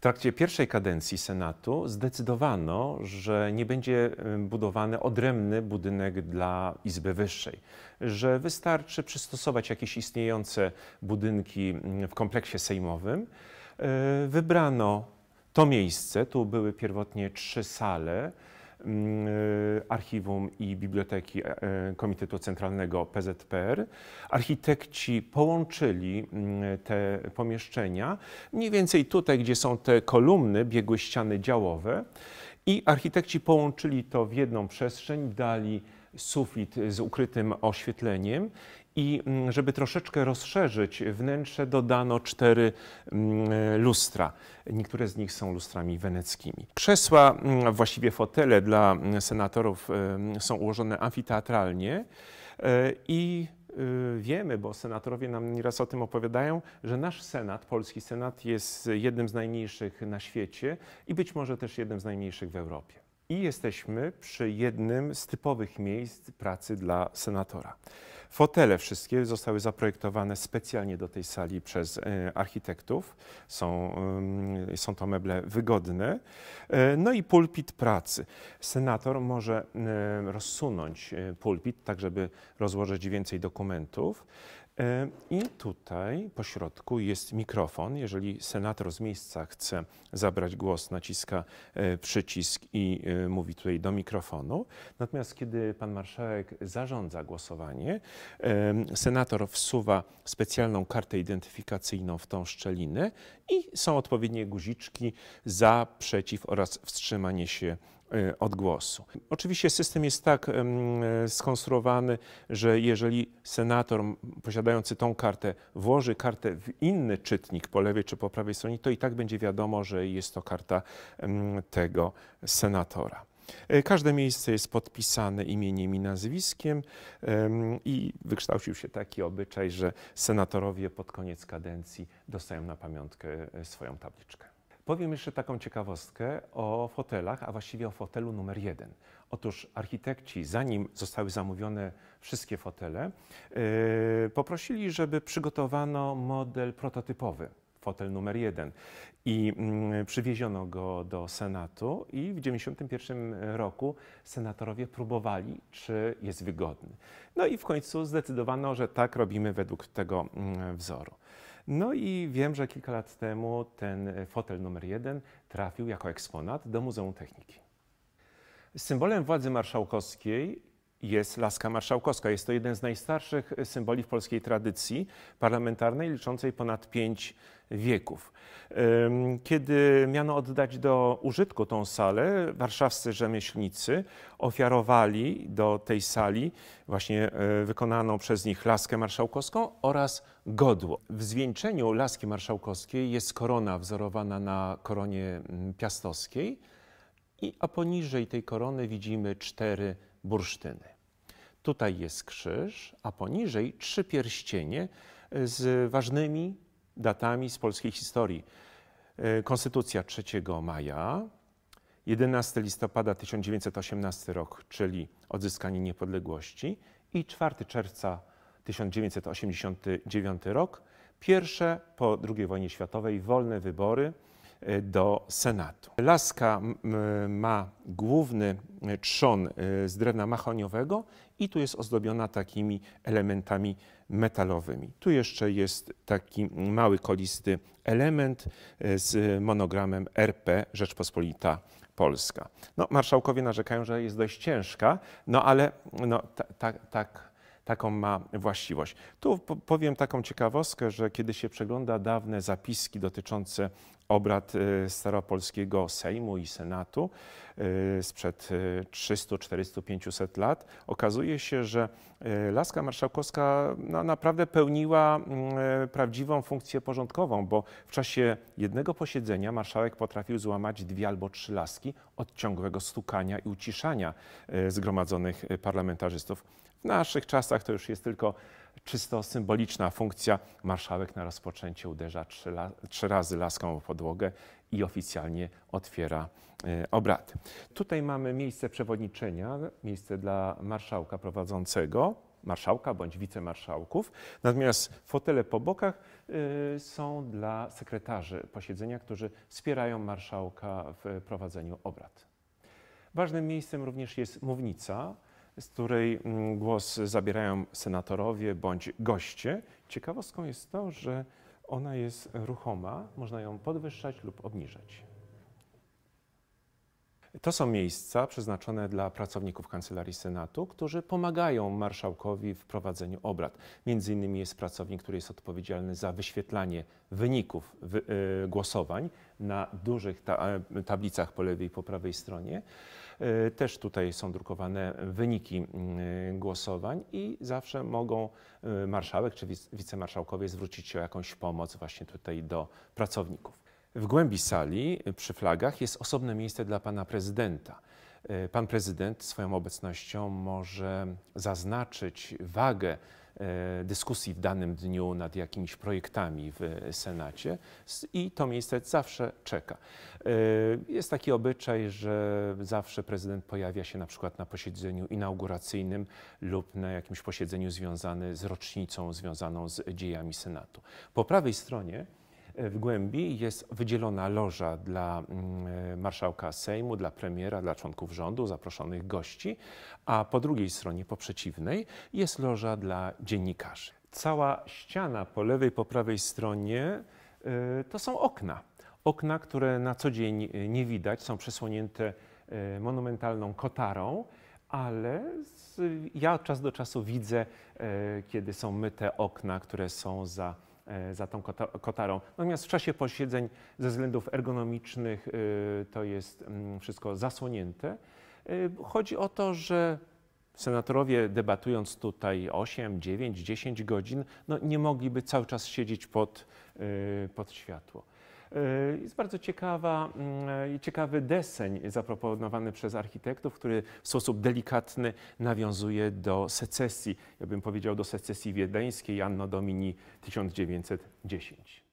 W trakcie pierwszej kadencji Senatu zdecydowano, że nie będzie budowany odrębny budynek dla Izby Wyższej, że wystarczy przystosować jakieś istniejące budynki mm, w kompleksie sejmowym. E, wybrano to miejsce, tu były pierwotnie trzy sale. Mm, y, archiwum i biblioteki e, e, Komitetu Centralnego PZPR. Architekci połączyli mm, te pomieszczenia mniej więcej tutaj, gdzie są te kolumny, biegłe ściany działowe. I architekci połączyli to w jedną przestrzeń, dali sufit z ukrytym oświetleniem i mm, żeby troszeczkę rozszerzyć wnętrze, dodano cztery mm, lustra. Niektóre z nich są lustrami weneckimi. Krzesła, mm, właściwie fotele dla senatorów są ułożone amfiteatralnie e, i y, wiemy, bo senatorowie nam nieraz o tym opowiadają, że nasz Senat, polski Senat, jest jednym z najmniejszych na świecie i być może też jednym z najmniejszych w Europie i jesteśmy przy jednym z typowych miejsc pracy dla senatora. Fotele wszystkie zostały zaprojektowane specjalnie do tej sali przez e, architektów. Są, są to meble wygodne. E, no i pulpit pracy. Senator może e, rozsunąć pulpit, tak żeby rozłożyć więcej dokumentów. E, I tutaj po środku jest mikrofon. Jeżeli senator z miejsca chce zabrać głos, naciska e, przycisk i e, mówi tutaj do mikrofonu. Natomiast kiedy pan marszałek zarządza głosowanie, senator wsuwa specjalną kartę identyfikacyjną w tą szczelinę i są odpowiednie guziczki za, przeciw oraz wstrzymanie się E, odgłosu. Oczywiście system jest tak e, skonstruowany, że jeżeli senator posiadający tą kartę włoży kartę w inny czytnik po lewej czy po prawej stronie, to i tak będzie wiadomo, że jest to karta tego senatora. E, każde miejsce jest podpisane imieniem i nazwiskiem i wykształcił się taki obyczaj, że senatorowie pod koniec kadencji dostają na pamiątkę swoją tabliczkę. Powiem jeszcze taką ciekawostkę o fotelach, a właściwie o fotelu numer jeden. Otóż architekci, zanim zostały zamówione wszystkie fotele, yy, poprosili, żeby przygotowano model prototypowy fotel numer jeden. I mm, przywieziono go do Senatu i w 1991 roku senatorowie próbowali, czy jest wygodny. No i w końcu zdecydowano, że tak robimy według tego mm, wzoru. No i wiem, że kilka lat temu ten e, fotel numer jeden trafił jako eksponat do Muzeum Techniki. Symbolem władzy marszałkowskiej jest laska marszałkowska. Jest to jeden z najstarszych symboli w polskiej tradycji parlamentarnej, liczącej ponad pięć wieków. Kiedy miano oddać do użytku tą salę, warszawscy rzemieślnicy ofiarowali do tej sali właśnie e, wykonaną przez nich laskę marszałkowską oraz godło. W zwieńczeniu laski marszałkowskiej jest korona wzorowana na koronie mm, piastowskiej, a poniżej tej korony widzimy cztery bursztyny. Tutaj jest krzyż, a poniżej trzy pierścienie z ważnymi datami z polskiej historii. E, konstytucja 3 maja, 11 listopada 1918 rok, czyli odzyskanie niepodległości i 4 czerwca 1989 rok, pierwsze po II wojnie światowej wolne wybory Y, do Senatu. Laska ma główny y, trzon y, z drewna mahoniowego i tu jest ozdobiona takimi elementami metalowymi. Tu jeszcze jest taki mały kolisty element z monogramem RP Rzeczpospolita Polska. No, marszałkowie narzekają, że jest dość ciężka, no ale no, tak, tak taką ma właściwość. Tu powiem taką ciekawostkę, że kiedy się przegląda dawne zapiski dotyczące obrad y, staropolskiego Sejmu i Senatu y, sprzed 300, 400, 500 lat, okazuje się, że y, Laska Marszałkowska no, naprawdę pełniła mm, prawdziwą funkcję porządkową, bo w czasie jednego posiedzenia marszałek potrafił złamać dwie albo trzy laski od ciągłego stukania i uciszania zgromadzonych parlamentarzystów. W naszych czasach to już jest tylko czysto symboliczna funkcja. Marszałek na rozpoczęcie uderza trzy, la, trzy razy laską o podłogę i oficjalnie otwiera y, obrady. Tutaj mamy miejsce przewodniczenia, miejsce dla marszałka prowadzącego, marszałka bądź wicemarszałków. Natomiast fotele po bokach y, są dla sekretarzy posiedzenia, którzy wspierają marszałka w prowadzeniu obrad. Ważnym miejscem również jest mównica, z której mm, głos zabierają senatorowie bądź goście. Ciekawostką jest to, że ona jest ruchoma, można ją podwyższać lub obniżać. To są miejsca przeznaczone dla pracowników Kancelarii Senatu, którzy pomagają marszałkowi w prowadzeniu obrad. Między innymi jest pracownik, który jest odpowiedzialny za wyświetlanie wyników y, głosowań na dużych e, tablicach po lewej i po prawej stronie. E, też tutaj są drukowane wyniki mm, głosowań i zawsze mogą e, marszałek czy wicemarszałkowie zwrócić się o jakąś pomoc właśnie tutaj do pracowników. W głębi sali e, przy flagach jest osobne miejsce dla pana prezydenta. Pan prezydent swoją obecnością może zaznaczyć wagę E, dyskusji w danym dniu nad jakimiś projektami w Senacie i to miejsce zawsze czeka. E, jest taki obyczaj, że zawsze prezydent pojawia się na przykład na posiedzeniu inauguracyjnym lub na jakimś posiedzeniu związanym z rocznicą związaną z dziejami Senatu. Po prawej stronie E, w głębi jest wydzielona loża dla mm, e, marszałka Sejmu, dla premiera, dla członków rządu, zaproszonych gości, a po drugiej stronie, po przeciwnej, jest loża dla dziennikarzy. Cała ściana po lewej, po prawej stronie e, to są okna. Okna, które na co dzień nie widać, są przesłonięte monumentalną kotarą, ale ja od czasu do czasu widzę, kiedy są myte okna, które są za E, za tą kotarą. Natomiast w czasie posiedzeń ze względów ergonomicznych e, to jest mm, wszystko zasłonięte. E, chodzi o to, że senatorowie debatując tutaj 8, 9, 10 godzin, no nie mogliby cały czas siedzieć pod, pod światło. E, jest bardzo ciekawa, mm, ciekawy deseń zaproponowany przez architektów, który w sposób delikatny nawiązuje do secesji, ja bym powiedział do secesji wiedeńskiej Anno Domini 1910.